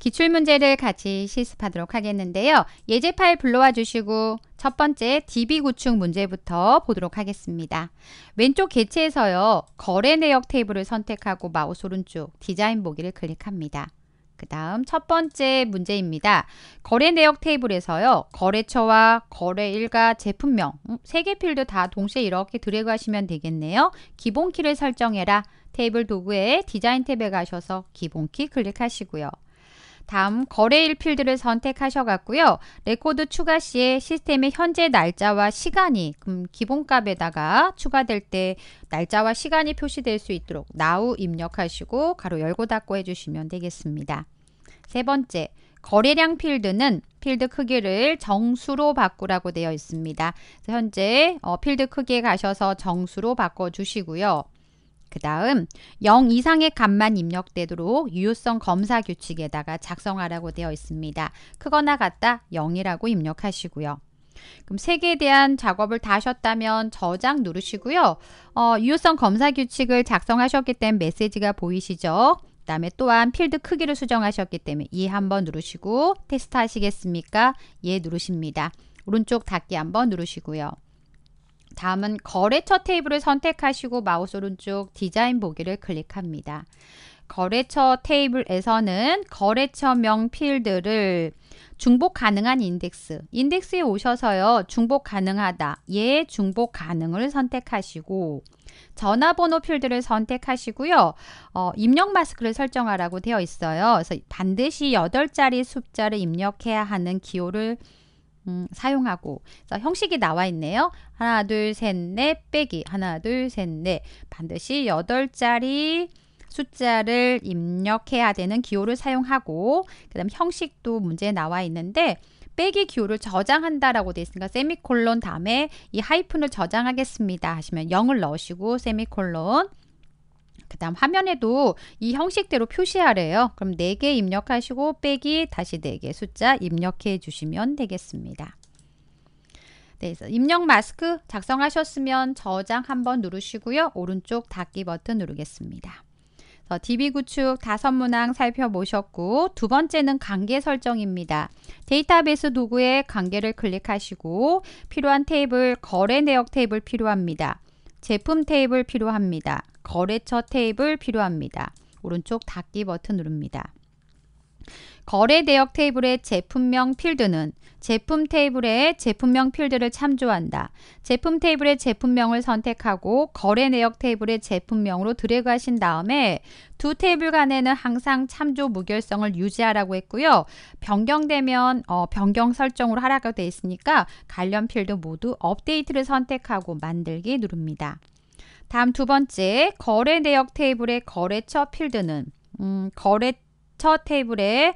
기출문제를 같이 실습하도록 하겠는데요. 예제 파일 불러와 주시고 첫 번째 DB 구축 문제부터 보도록 하겠습니다. 왼쪽 개체에서요. 거래 내역 테이블을 선택하고 마우스 오른쪽 디자인 보기를 클릭합니다. 그 다음 첫 번째 문제입니다. 거래 내역 테이블에서요. 거래처와 거래일과 제품명 음, 세개 필드 다 동시에 이렇게 드래그 하시면 되겠네요. 기본키를 설정해라. 테이블 도구에 디자인 탭에 가셔서 기본키 클릭하시고요. 다음 거래일 필드를 선택하셔갖고요. 레코드 추가 시에 시스템의 현재 날짜와 시간이 그럼 음, 기본값에다가 추가될 때 날짜와 시간이 표시될 수 있도록 now 입력하시고 가로 열고 닫고 해주시면 되겠습니다. 세 번째, 거래량 필드는 필드 크기를 정수로 바꾸라고 되어 있습니다. 현재 어, 필드 크기에 가셔서 정수로 바꿔주시고요. 그 다음 0 이상의 값만 입력되도록 유효성 검사 규칙에다가 작성하라고 되어 있습니다. 크거나 같다 0이라고 입력하시고요. 그럼 색에 대한 작업을 다 하셨다면 저장 누르시고요. 어, 유효성 검사 규칙을 작성하셨기 때문에 메시지가 보이시죠? 그 다음에 또한 필드 크기를 수정하셨기 때문에 이 한번 누르시고 테스트 하시겠습니까? 예 누르십니다. 오른쪽 닫기 한번 누르시고요. 다음은 거래처 테이블을 선택하시고 마우스 오른쪽 디자인 보기를 클릭합니다. 거래처 테이블에서는 거래처명 필드를 중복 가능한 인덱스, 인덱스에 오셔서요. 중복 가능하다, 예, 중복 가능을 선택하시고 전화번호 필드를 선택하시고요. 어, 입력 마스크를 설정하라고 되어 있어요. 그래서 반드시 8자리 숫자를 입력해야 하는 기호를 음, 사용하고 자, 형식이 나와 있네요. 하나 둘셋넷 빼기 하나 둘셋넷 반드시 여덟 자리 숫자를 입력해야 되는 기호를 사용하고 그다음 형식도 문제에 나와 있는데 빼기 기호를 저장한다라고 되어 있으니까 세미콜론 다음에 이 하이픈을 저장하겠습니다 하시면 0을 넣으시고 세미콜론 그 다음 화면에도 이 형식대로 표시하래요. 그럼 4개 입력하시고 빼기 다시 4개 숫자 입력해 주시면 되겠습니다. 네, 그래서 입력 마스크 작성하셨으면 저장 한번 누르시고요. 오른쪽 닫기 버튼 누르겠습니다. DB 구축 다섯 문항 살펴보셨고 두 번째는 관계 설정입니다. 데이터베이스 도구에 관계를 클릭하시고 필요한 테이블 거래 내역 테이블 필요합니다. 제품 테이블 필요합니다. 거래처 테이블 필요합니다. 오른쪽 닫기 버튼 누릅니다. 거래 대역 테이블의 제품명 필드는 제품 테이블에 제품명 필드를 참조한다. 제품 테이블의 제품명을 선택하고 거래 내역 테이블의 제품명으로 드래그하신 다음에 두 테이블 간에는 항상 참조 무결성을 유지하라고 했고요. 변경되면 어, 변경 설정으로 하라고 되어 있으니까 관련 필드 모두 업데이트를 선택하고 만들기 누릅니다. 다음 두 번째 거래 내역 테이블의 거래처 필드는 음, 거래처 테이블의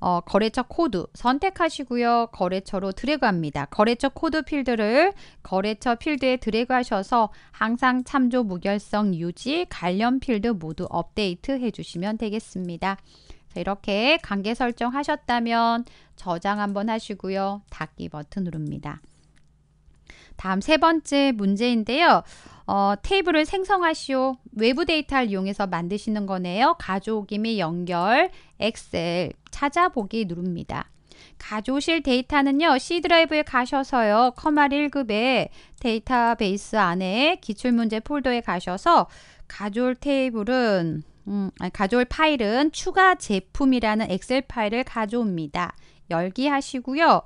어, 거래처 코드 선택하시고요. 거래처로 드래그합니다. 거래처 코드 필드를 거래처 필드에 드래그하셔서 항상 참조 무결성 유지 관련 필드 모두 업데이트 해주시면 되겠습니다. 이렇게 관계 설정 하셨다면 저장 한번 하시고요. 닫기 버튼 누릅니다. 다음 세 번째 문제인데요. 어, 테이블을 생성하시오. 외부 데이터를 이용해서 만드시는 거네요. 가족오기 연결, 엑셀, 찾아보기 누릅니다. 가져오실 데이터는요. C드라이브에 가셔서요. 커말 1급에 데이터베이스 안에 기출문제 폴더에 가셔서 가져올 테이블은 음, 아니, 가져올 파일은 추가 제품이라는 엑셀 파일을 가져옵니다. 열기 하시고요.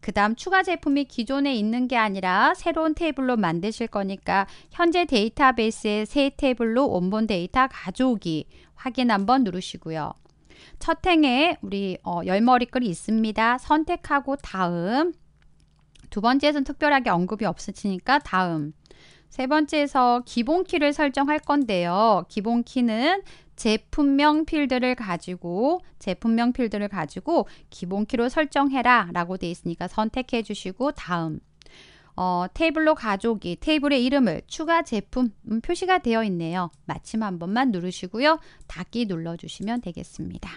그 다음 추가 제품이 기존에 있는 게 아니라 새로운 테이블로 만드실 거니까 현재 데이터베이스의 새 테이블로 원본 데이터 가져오기 확인 한번 누르시고요. 첫 행에 우리 어, 열머리 글이 있습니다. 선택하고 다음 두 번째에선 특별하게 언급이 없으시니까 다음 세 번째에서 기본키를 설정할 건데요. 기본키는 제품명 필드를 가지고 제품명 필드를 가지고 기본키로 설정해라 라고 되어 있으니까 선택해 주시고 다음 어, 테이블로 가족이 테이블의 이름을 추가 제품 음, 표시가 되어 있네요. 마침 한 번만 누르시고요. 닫기 눌러주시면 되겠습니다.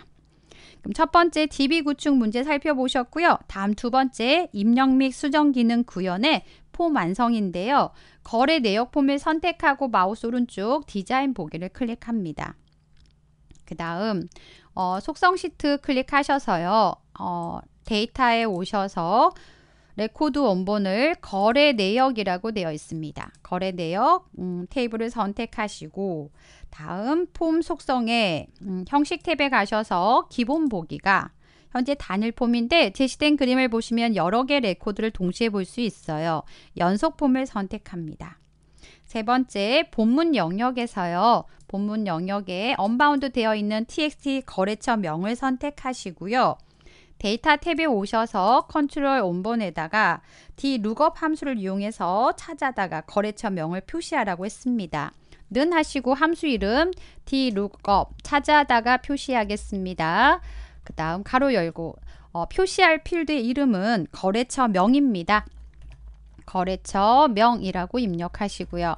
그럼 첫 번째 DB 구축 문제 살펴보셨고요. 다음 두 번째 입력 및 수정 기능 구현에 폼 완성인데요. 거래 내역 폼을 선택하고 마우스 오른쪽 디자인 보기를 클릭합니다. 그 다음 어, 속성 시트 클릭하셔서요. 어, 데이터에 오셔서 레코드 원본을 거래 내역이라고 되어 있습니다. 거래 내역 음, 테이블을 선택하시고 다음 폼속성에 음, 형식 탭에 가셔서 기본 보기가 현재 단일 폼인데 제시된 그림을 보시면 여러 개 레코드를 동시에 볼 수 있어요. 연속 폼을 선택합니다. 세 번째, 본문 영역에서요. 본문 영역에 언바운드 되어 있는 txt 거래처 명을 선택하시고요. 데이터 탭에 오셔서 컨트롤 온본에다가 dlookup 함수를 이용해서 찾아다가 거래처 명을 표시하라고 했습니다. 는 하시고 함수 이름 dlookup 찾아다가 표시하겠습니다. 그 다음 가로 열고 어, 표시할 필드의 이름은 거래처 명입니다. 거래처 명이라고 입력하시고요.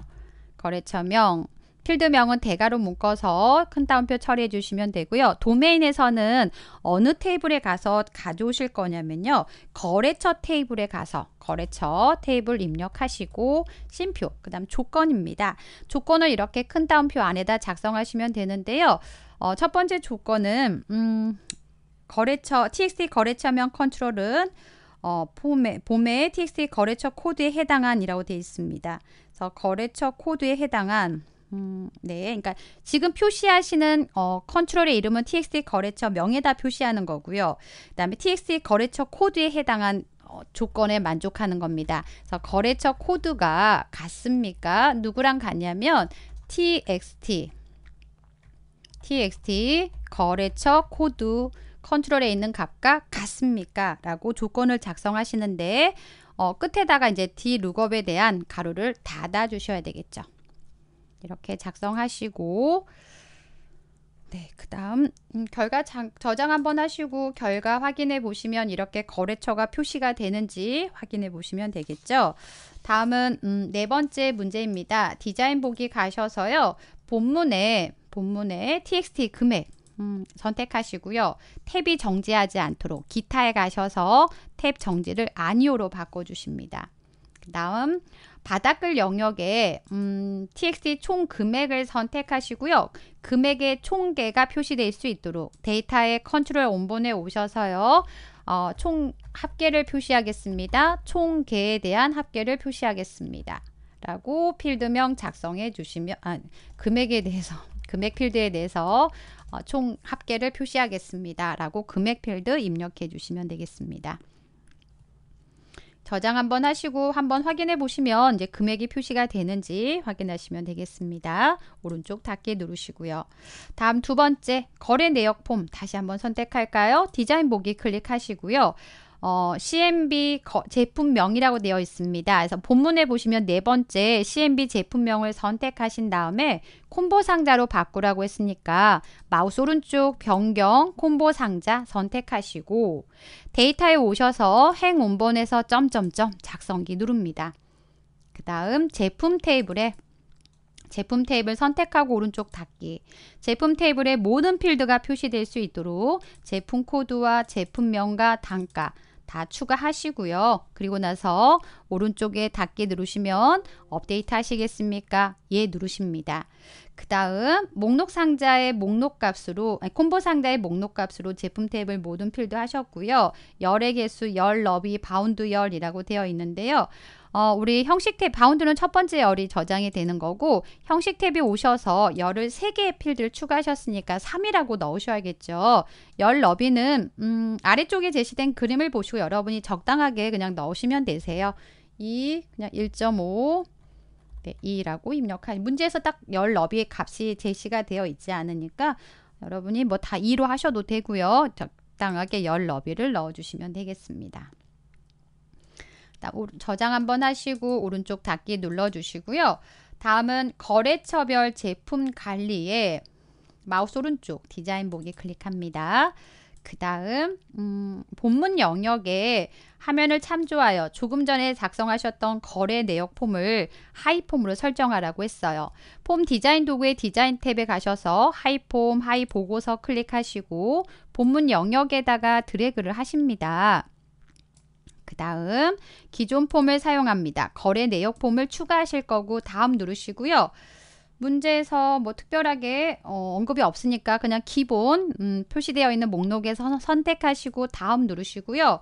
거래처 명 필드명은 대괄호 묶어서 큰 따옴표 처리해 주시면 되고요. 도메인에서는 어느 테이블에 가서 가져오실 거냐면요. 거래처 테이블에 가서 거래처 테이블 입력하시고 심표, 그 다음 조건입니다. 조건을 이렇게 큰 따옴표 안에다 작성하시면 되는데요. 어, 첫 번째 조건은 음, 거래처 TXT 거래처명 컨트롤은 어, 봄에, 봄에 TXT 거래처 코드에 해당한이라고 되어 있습니다. 그래서 거래처 코드에 해당한 음, 네, 그러니까 지금 표시하시는 어, 컨트롤의 이름은 TXT 거래처 명에다 표시하는 거고요. 그다음에 TXT 거래처 코드에 해당한 어, 조건에 만족하는 겁니다. 그래서 거래처 코드가 같습니까? 누구랑 같냐면 TXT TXT 거래처 코드 컨트롤에 있는 값과 같습니까? 라고 조건을 작성하시는데 어, 끝에다가 이제 D 룩업에 대한 가로를 닫아 주셔야 되겠죠. 이렇게 작성하시고 네, 그 다음 음, 결과 장, 저장 한번 하시고 결과 확인해 보시면 이렇게 거래처가 표시가 되는지 확인해 보시면 되겠죠. 다음은 음, 네 번째 문제입니다. 디자인 보기 가셔서요. 본문에 본문에 txt 금액 음, 선택하시고요. 탭이 정지하지 않도록 기타에 가셔서 탭 정지를 아니오로 바꿔주십니다. 다음 바닥글 영역에 음, TXT 총 금액을 선택하시고요. 금액의 총계가 표시될 수 있도록 데이터의 컨트롤 온본에 오셔서요. 어, 총 합계를 표시하겠습니다. 총계에 대한 합계를 표시하겠습니다. 라고 필드명 작성해 주시면 아, 금액에 대해서 금액 필드에 대해서 어, 총 합계를 표시하겠습니다. 라고 금액 필드 입력해 주시면 되겠습니다. 저장 한번 하시고 한번 확인해 보시면 이제 금액이 표시가 되는지 확인하시면 되겠습니다. 오른쪽 닫기 누르시고요. 다음 두 번째 거래 내역 폼 다시 한번 선택할까요? 디자인 보기 클릭하시고요. 어, CMB 거, 제품명이라고 되어 있습니다. 그래서 본문에 보시면 네 번째 CMB 제품명을 선택하신 다음에 콤보 상자로 바꾸라고 했으니까 마우스 오른쪽 변경 콤보 상자 선택하시고 데이터에 오셔서 행 원본에서 점점점 작성기 누릅니다. 그 다음 제품 테이블에 제품 테이블 선택하고 오른쪽 닫기. 제품 테이블에 모든 필드가 표시될 수 있도록 제품 코드와 제품명과 단가, 다 추가하시고요. 그리고 나서 오른쪽에 닫기 누르시면 업데이트 하시겠습니까? 예 누르십니다. 그 다음 목록 상자의 목록 값으로 아니, 콤보 상자의 목록 값으로 제품 탭을 모든 필드 하셨고요. 열의 개수, 열 너비, 바운드 열이라고 되어 있는데요. 어, 우리 형식 탭, 바운드는 첫 번째 열이 저장이 되는 거고, 형식 탭이 오셔서 열을 세개의 필드를 추가하셨으니까 3이라고 넣으셔야겠죠. 열 너비는, 음, 아래쪽에 제시된 그림을 보시고 여러분이 적당하게 그냥 넣으시면 되세요. 2, 그냥 1.5, 네, 2라고 입력한 문제에서 딱 열너비의 값이 제시가 되어 있지 않으니까 여러분이 뭐 다 2로 하셔도 되고요. 적당하게 열너비를 넣어주시면 되겠습니다. 저장 한번 하시고 오른쪽 닫기 눌러주시고요. 다음은 거래처별 제품 관리에 마우스 오른쪽 디자인보기 클릭합니다. 그 다음 음, 본문 영역에 화면을 참조하여 조금 전에 작성하셨던 거래 내역 폼을 하이폼으로 설정하라고 했어요. 폼 디자인 도구의 디자인 탭에 가셔서 하이폼, 하이 보고서 클릭하시고 본문 영역에다가 드래그를 하십니다. 그 다음 기존 폼을 사용합니다. 거래 내역 폼을 추가하실 거고 다음 누르시고요. 문제에서 뭐 특별하게 어, 언급이 없으니까 그냥 기본 음, 표시되어 있는 목록에서 선택하시고 다음 누르시고요.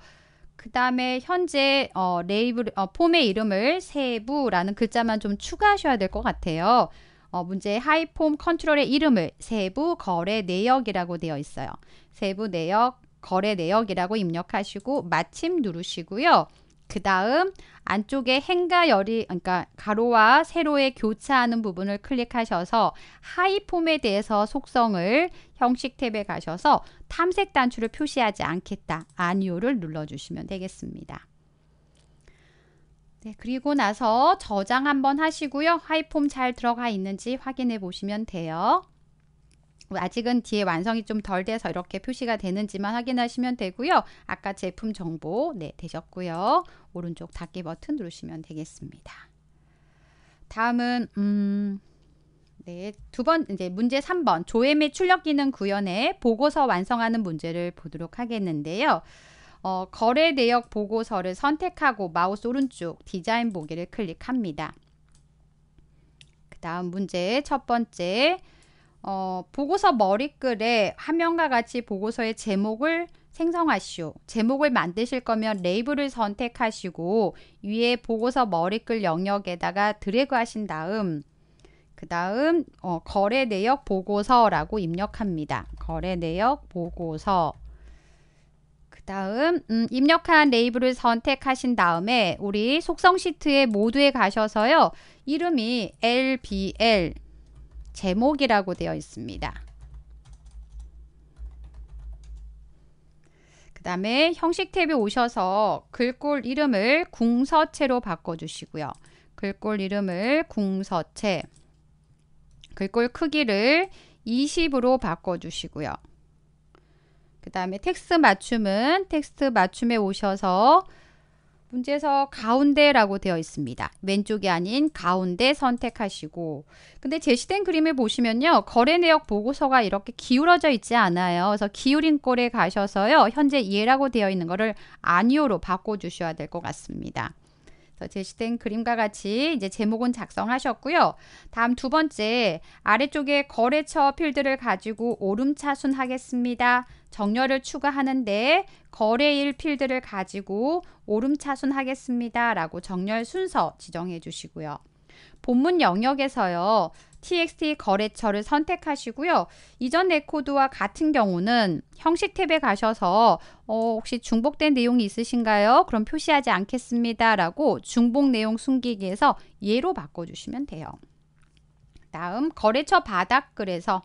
그 다음에 현재 어, 레이블 어, 폼의 이름을 세부라는 글자만 좀 추가하셔야 될 것 같아요. 어, 문제 하이폼 컨트롤의 이름을 세부 거래 내역이라고 되어 있어요. 세부 내역 거래 내역이라고 입력하시고 마침 누르시고요. 그 다음 안쪽에 행과 열이 그러니까 가로와 세로의 교차하는 부분을 클릭하셔서 하이폼에 대해서 속성을 형식 탭에 가셔서 탐색 단추를 표시하지 않겠다 아니오를 눌러주시면 되겠습니다. 네, 그리고 나서 저장 한번 하시고요. 하이폼 잘 들어가 있는지 확인해 보시면 돼요. 뭐 아직은 뒤에 완성이 좀 덜 돼서 이렇게 표시가 되는지만 확인하시면 되고요. 아까 제품 정보 네 되셨고요. 오른쪽 닫기 버튼 누르시면 되겠습니다. 다음은 음 네, 두 번 이제 문제 3번 조회 및 출력 기능 구현에 보고서 완성하는 문제를 보도록 하겠는데요. 어, 거래 내역 보고서를 선택하고 마우스 오른쪽 디자인 보기를 클릭합니다. 그 다음 문제 첫 번째 어, 보고서 머리글에 화면과 같이 보고서의 제목을 생성하시오. 제목을 만드실 거면 레이블을 선택하시고 위에 보고서 머리글 영역에다가 드래그 하신 다음 그 다음 어, 거래 내역 보고서라고 입력합니다. 거래 내역 보고서 그 다음 음, 입력한 레이블을 선택하신 다음에 우리 속성 시트에 모두에 가셔서요. 이름이 LBL 제목이라고 되어 있습니다. 그 다음에 형식 탭에 오셔서 글꼴 이름을 궁서체로 바꿔주시고요. 글꼴 이름을 궁서체 글꼴 크기를 20으로 바꿔주시고요. 그 다음에 텍스트 맞춤은 텍스트 맞춤에 오셔서 문제에서 가운데라고 되어 있습니다. 왼쪽이 아닌 가운데 선택하시고 근데 제시된 그림을 보시면요. 거래 내역 보고서가 이렇게 기울어져 있지 않아요. 그래서 기울인 꼴에 가셔서요. 현재 예라고 되어 있는 거를 아니오로 바꿔주셔야 될 것 같습니다. 제시된 그림과 같이 이제 제목은 작성하셨고요. 다음 두 번째 아래쪽에 거래처 필드를 가지고 오름차순 하겠습니다. 정렬을 추가하는데 거래일 필드를 가지고 오름차순 하겠습니다. 라고 정렬 순서 지정해 주시고요. 본문 영역에서요. TXT 거래처를 선택하시고요. 이전 레코드와 같은 경우는 형식 탭에 가셔서 어, 혹시 중복된 내용이 있으신가요? 그럼 표시하지 않겠습니다. 라고 중복 내용 숨기기에서 예로 바꿔주시면 돼요. 다음 거래처 바닥글에서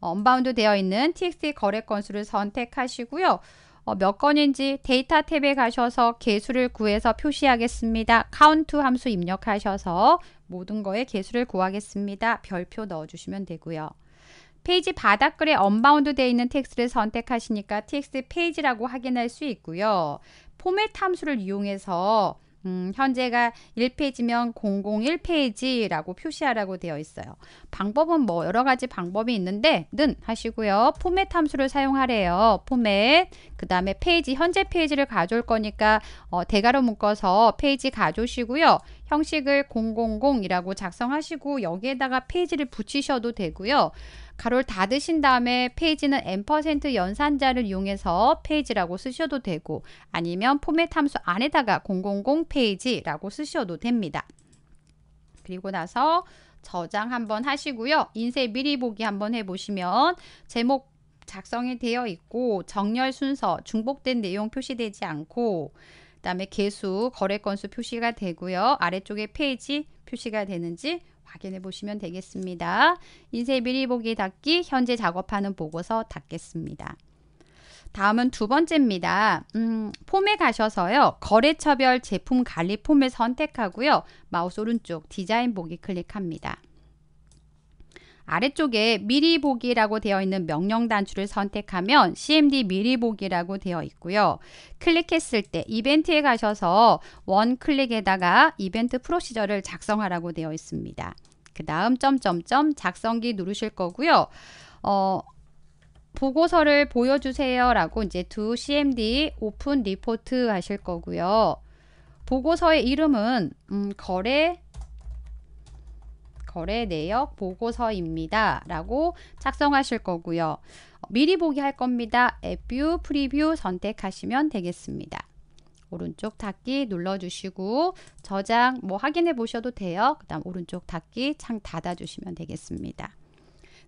어, 언바운드 되어 있는 TXT 거래 건수를 선택하시고요. 어, 몇 건인지 데이터 탭에 가셔서 개수를 구해서 표시하겠습니다. 카운트 함수 입력하셔서 모든 거에 개수를 구하겠습니다. 별표 넣어주시면 되고요. 페이지 바닥글에 언바운드 되어 있는 텍스트를 선택하시니까 txt 페이지라고 확인할 수 있고요. 포맷 함수를 이용해서 음, 현재가 1페이지면 001페이지라고 표시하라고 되어 있어요. 방법은 뭐 여러 가지 방법이 있는데 는 하시고요. 포맷 함수를 사용하래요. 포맷 그 다음에 페이지 현재 페이지를 가져올 거니까 어, 대괄호 묶어서 페이지 가져오시고요. 형식을 000이라고 작성하시고 여기에다가 페이지를 붙이셔도 되고요. 가로를 닫으신 다음에 페이지는 n% 연산자를 이용해서 페이지라고 쓰셔도 되고 아니면 포맷 함수 안에다가 000 페이지라고 쓰셔도 됩니다. 그리고 나서 저장 한번 하시고요. 인쇄 미리 보기 한번 해보시면 제목 작성이 되어 있고 정렬 순서 중복된 내용 표시되지 않고 그 다음에 개수 거래 건수 표시가 되고요. 아래쪽에 페이지 표시가 되는지 확인해 보시면 되겠습니다. 인쇄 미리 보기 닫기 현재 작업하는 보고서 닫겠습니다. 다음은 두 번째입니다. 음, 폼에 가셔서요. 거래처별 제품 관리 폼을 선택하고요. 마우스 오른쪽 디자인 보기 클릭합니다. 아래쪽에 미리 보기라고 되어 있는 명령 단추를 선택하면 CMD 미리 보기라고 되어 있고요. 클릭했을 때 이벤트에 가셔서 원 클릭에다가 이벤트 프로시저를 작성하라고 되어 있습니다. 그 다음 점점점 작성기 누르실 거고요. 어, 보고서를 보여주세요라고 이제 두 CMD 오픈 리포트 하실 거고요. 보고서의 이름은 음, 거래 거래 내역 보고서입니다. 라고 작성하실 거고요. 어, 미리 보기 할 겁니다. 앱뷰, 프리뷰 선택하시면 되겠습니다. 오른쪽 닫기 눌러주시고 저장 뭐 확인해 보셔도 돼요. 그 다음 오른쪽 닫기 창 닫아주시면 되겠습니다.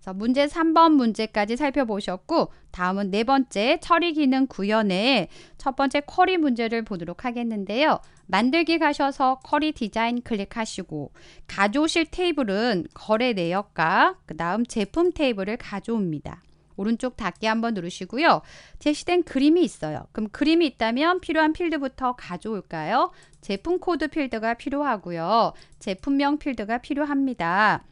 자, 문제 3번 문제까지 살펴보셨고 다음은 네 번째 처리 기능 구현의 첫 번째 쿼리 문제를 보도록 하겠는데요. 만들기 가셔서 쿼리 디자인 클릭하시고 가져오실 테이블은 거래 내역과 그 다음 제품 테이블을 가져옵니다. 오른쪽 닫기 한번 누르시고요. 제시된 그림이 있어요. 그럼 그림이 있다면 필요한 필드부터 가져올까요? 제품 코드 필드가 필요하고요. 제품명 필드가 필요합니다.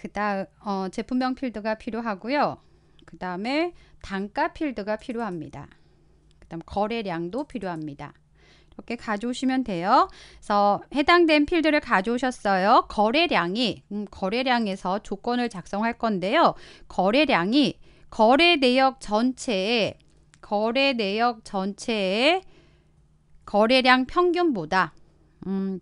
그다음 어, 제품명 필드가 필요하고요. 그 다음에 단가 필드가 필요합니다. 그 다음 거래량도 필요합니다. 이렇게 가져오시면 돼요. 그래서 해당된 필드를 가져오셨어요. 거래량이 음, 거래량에서 조건을 작성할 건데요. 거래량이 거래 내역 전체에 거래 내역 전체에 거래량 평균보다 음,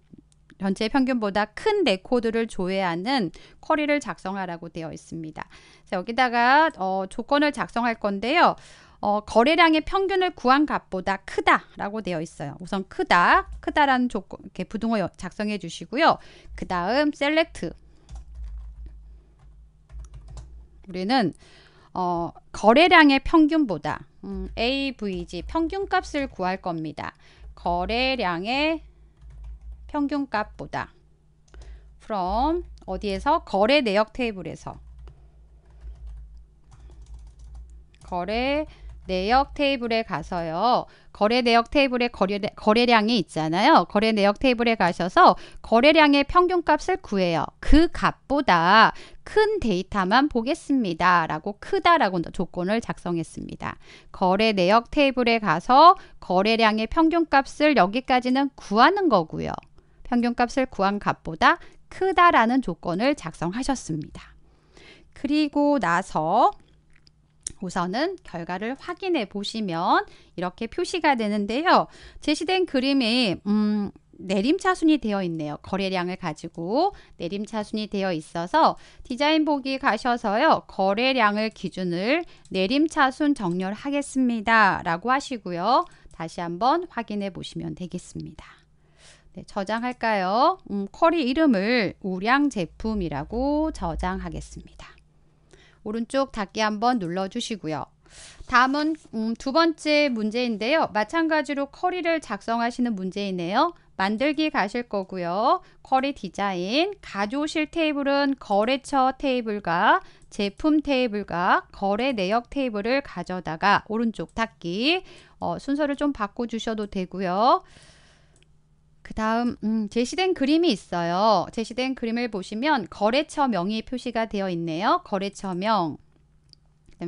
전체 평균보다 큰레코드를 조회하는 쿼리를 작성하라고 되어 있습니다. 자, 여기다가 어, 조건을 작성할 건데요. 어, 거래량의 평균을 구한 값보다 크다라고 되어 있어요. 우선 크다, 크다라는 조건, 이렇게 부등호 작성해 주시고요. 그 다음 셀렉트. 우리는 어, 거래량의 평균보다 음, AVG 평균값을 구할 겁니다. 거래량의 평균값보다 from 어디에서 거래 내역 테이블에서 거래 내역 테이블에 가서요. 거래 내역 테이블에 거래, 거래량이 있잖아요. 거래 내역 테이블에 가셔서 거래량의 평균값을 구해요. 그 값보다 큰 데이터만 보겠습니다. 라고 크다라고 조건을 작성했습니다. 거래 내역 테이블에 가서 거래량의 평균값을 여기까지는 구하는 거고요. 평균값을 구한 값보다 크다라는 조건을 작성하셨습니다. 그리고 나서 우선은 결과를 확인해 보시면 이렇게 표시가 되는데요. 제시된 그림이 음, 내림차순이 되어 있네요. 거래량을 가지고 내림차순이 되어 있어서 디자인 보기 가셔서요. 거래량을 기준을 내림차순 정렬하겠습니다. 라고 하시고요. 다시 한번 확인해 보시면 되겠습니다. 네, 저장할까요? 음, 쿼리 이름을 우량 제품이라고 저장하겠습니다. 오른쪽 닫기 한번 눌러주시고요. 다음은 음, 두 번째 문제인데요. 마찬가지로 쿼리를 작성하시는 문제이네요. 만들기 가실 거고요. 쿼리 디자인, 가져오실 테이블은 거래처 테이블과 제품 테이블과 거래 내역 테이블을 가져다가 오른쪽 닫기 어, 순서를 좀 바꿔주셔도 되고요. 그 다음 음, 제시된 그림이 있어요. 제시된 그림을 보시면 거래처명이 표시가 되어 있네요. 거래처명,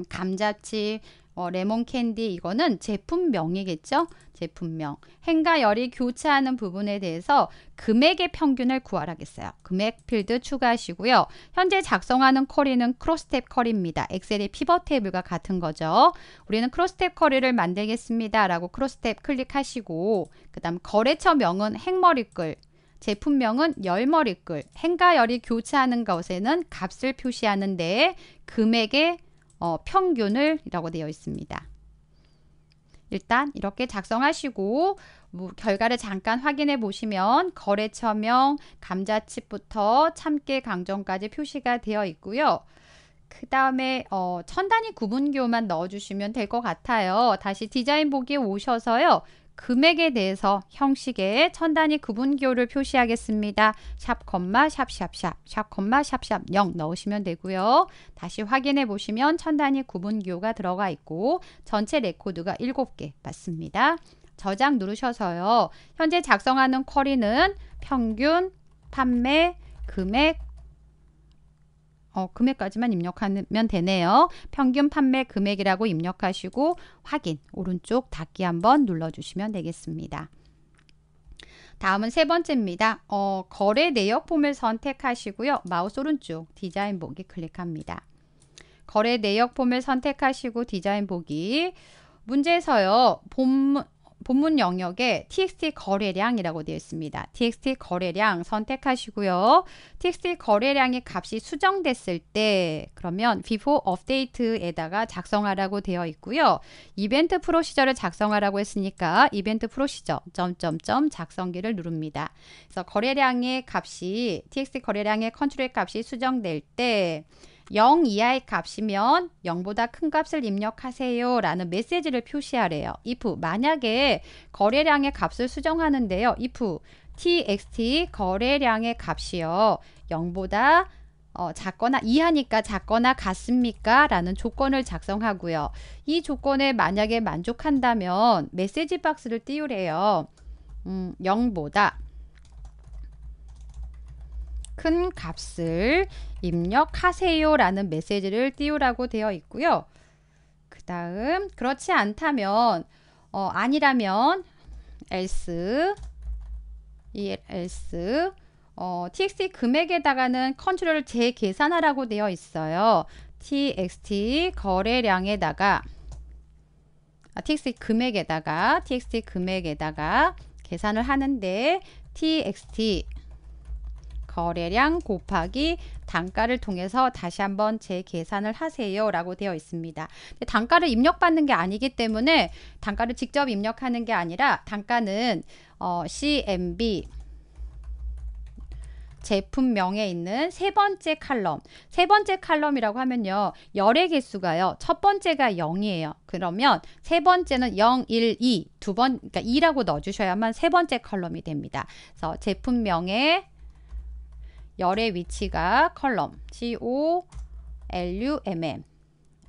감자칩, 어, 레몬 캔디 이거는 제품명이겠죠? 제품명. 행과 열이 교차하는 부분에 대해서 금액의 평균을 구하라겠어요. 금액 필드 추가하시고요. 현재 작성하는 커리는 크로스탭 커리입니다. 엑셀의 피벗 테이블과 같은 거죠. 우리는 크로스탭 커리를 만들겠습니다. 라고 크로스탭 클릭하시고 그 다음 거래처명은 행머리글 제품명은 열머리글 행과 열이 교차하는 것에는 값을 표시하는데 금액의 어, 평균을 이라고 되어 있습니다. 일단 이렇게 작성하시고 뭐 결과를 잠깐 확인해 보시면 거래처명, 감자칩부터 참깨 강정까지 표시가 되어 있고요. 그 다음에 어, 천 단위 구분교만 넣어주시면 될 것 같아요. 다시 디자인 보기에 오셔서요. 금액에 대해서 형식에천 단위 구분기호를 표시하겠습니다. 샵 콤마 샵 샵샵 샵 콤마 샵샵 0 넣으시면 되고요. 다시 확인해 보시면 천 단위 구분기가 들어가 있고 전체 레코드가 7개 맞습니다. 저장 누르셔서요. 현재 작성하는 쿼리는 평균, 판매, 금액, 어, 금액까지만 입력하면 되네요. 평균 판매 금액이라고 입력하시고 확인 오른쪽 닫기 한번 눌러주시면 되겠습니다. 다음은 세 번째입니다. 어, 거래 내역 폼을 선택하시고요. 마우스 오른쪽 디자인 보기 클릭합니다. 거래 내역 폼을 선택하시고 디자인 보기 문제에서요. 본문 본문 영역에 txt 거래량이라고 되어 있습니다. txt 거래량 선택하시고요. txt 거래량의 값이 수정됐을 때 그러면 before update에다가 작성하라고 되어 있고요. 이벤트 프로시저를 작성하라고 했으니까 이벤트 프로시저 점점점 작성기를 누릅니다. 그래서 거래량의 값이 txt 거래량의 컨트롤 값이 수정될 때0 이하의 값이면 0보다 큰 값을 입력하세요 라는 메시지를 표시하래요. if 만약에 거래량의 값을 수정하는데요. if txt 거래량의 값이요. 0보다 어, 작거나 이하니까 작거나 같습니까? 라는 조건을 작성하고요. 이 조건에 만약에 만족한다면 메시지 박스를 띄우래요. 음, 0보다 큰 값을 입력하세요 라는 메시지를 띄우라고 되어 있고요. 그 다음 그렇지 않다면 어, 아니라면 else else 어, txt 금액에다가는 컨트롤 재계산하라고 되어 있어요. txt 거래량에다가 아, txt 금액에다가 txt 금액에다가 계산을 하는데 txt 거래량 곱하기 단가를 통해서 다시 한번 재계산을 하세요 라고 되어 있습니다. 단가를 입력받는 게 아니기 때문에 단가를 직접 입력하는 게 아니라 단가는 어, CMB 제품명에 있는 세 번째 칼럼 세 번째 칼럼이라고 하면요 열의 개수가요 첫 번째가 0이에요 그러면 세 번째는 0, 1, 2 두 번 그러니까 2라고 넣어주셔야만 세 번째 칼럼이 됩니다 그래서 제품명에 열의 위치가 컬럼 C-O-L-U-M-M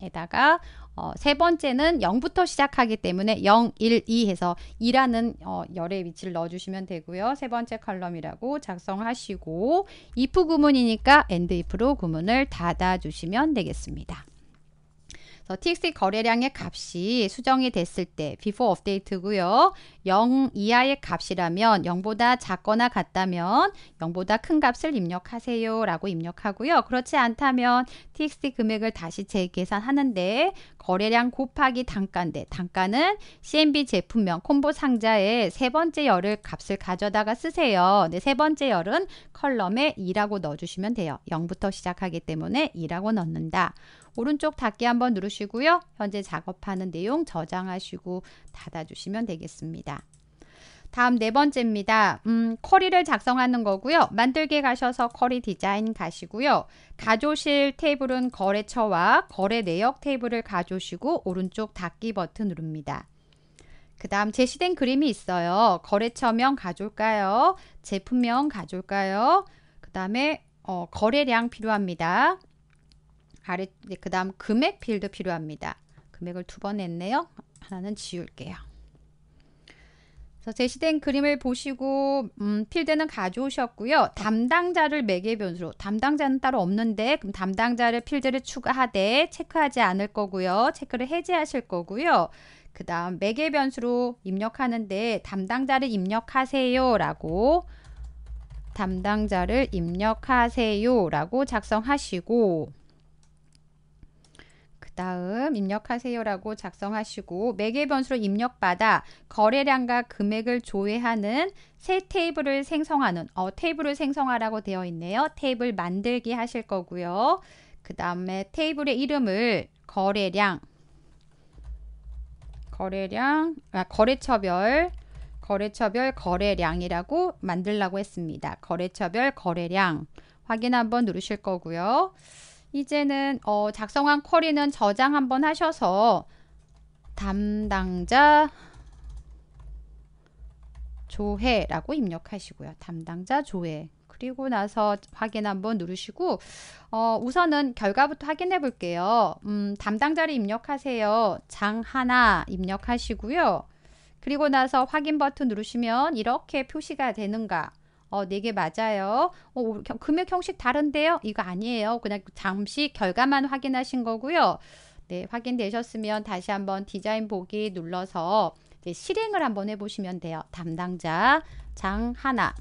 에다가 어, 세 번째는 0부터 시작하기 때문에 0, 1, 2 해서 2라는 어, 열의 위치를 넣어주시면 되고요. 세 번째 컬럼이라고 작성하시고 if 구문이니까 and if로 구문을 닫아주시면 되겠습니다. 그래서 TXT 거래량의 값이 수정이 됐을 때 before 업데이트고요. 0 이하의 값이라면 0보다 작거나 같다면 0보다 큰 값을 입력하세요 라고 입력하고요. 그렇지 않다면 TXT 금액을 다시 재계산하는데 거래량 곱하기 단가인데 단가는 c m b 제품명 콤보 상자에 세 번째 열을 값을 가져다가 쓰세요. 근데 세 번째 열은 컬럼에 2라고 넣어주시면 돼요. 0부터 시작하기 때문에 2라고 넣는다. 오른쪽 닫기 한번 누르시고요. 현재 작업하는 내용 저장하시고 닫아주시면 되겠습니다. 다음 네 번째입니다. 음, 커리를 작성하는 거고요. 만들기 가셔서 커리 디자인 가시고요. 가조실 테이블은 거래처와 거래 내역 테이블을 가조시고 오른쪽 닫기 버튼 누릅니다. 그 다음 제시된 그림이 있어요. 거래처명 가져올까요? 제품명 가져올까요? 그 다음에 어, 거래량 필요합니다. 아래 그 다음 금액 필드 필요합니다. 금액을 두 번 했네요. 하나는 지울게요. 그래서 제시된 그림을 보시고 음, 필드는 가져오셨고요. 담당자를 매개 변수로 담당자는 따로 없는데 그럼 담당자를 필드를 추가하되 체크하지 않을 거고요. 체크를 해제하실 거고요. 그 다음 매개 변수로 입력하는데 담당자를 입력하세요 라고 담당자를 입력하세요 라고 작성하시고 다음 입력하세요라고 작성하시고 매개 변수로 입력받아 거래량과 금액을 조회하는 새 테이블을 생성하는 어 테이블을 생성하라고 되어 있네요. 테이블 만들기 하실 거고요. 그 다음에 테이블의 이름을 거래량 거래량 아, 거래처별 거래처별 거래량이라고 만들라고 했습니다. 거래처별 거래량 확인 한번 누르실 거고요. 이제는 어, 작성한 쿼리는 저장 한번 하셔서 담당자 조회라고 입력하시고요. 담당자 조회 그리고 나서 확인 한번 누르시고 어, 우선은 결과부터 확인해 볼게요. 음, 담당자를 입력하세요. 장 하나 입력하시고요. 그리고 나서 확인 버튼 누르시면 이렇게 표시가 되는가 어, 네 개 맞아요. 어, 금액 형식 다른데요? 이거 아니에요. 그냥 잠시 결과만 확인하신 거고요. 네, 확인되셨으면 다시 한번 디자인 보기 눌러서 실행을 한번 해보시면 돼요. 담당자 장 하나.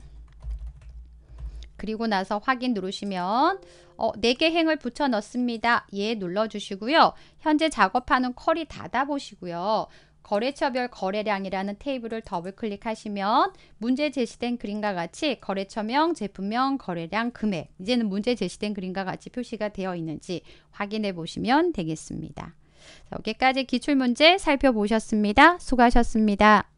그리고 나서 확인 누르시면 어, 4개 행을 붙여 넣습니다. 예 눌러주시고요. 현재 작업하는 컬이 닫아보시고요. 거래처별 거래량이라는 테이블을 더블 클릭하시면 문제 제시된 그림과 같이 거래처명, 제품명, 거래량, 금액 이제는 문제 제시된 그림과 같이 표시가 되어 있는지 확인해 보시면 되겠습니다. 여기까지 기출문제 살펴보셨습니다. 수고하셨습니다.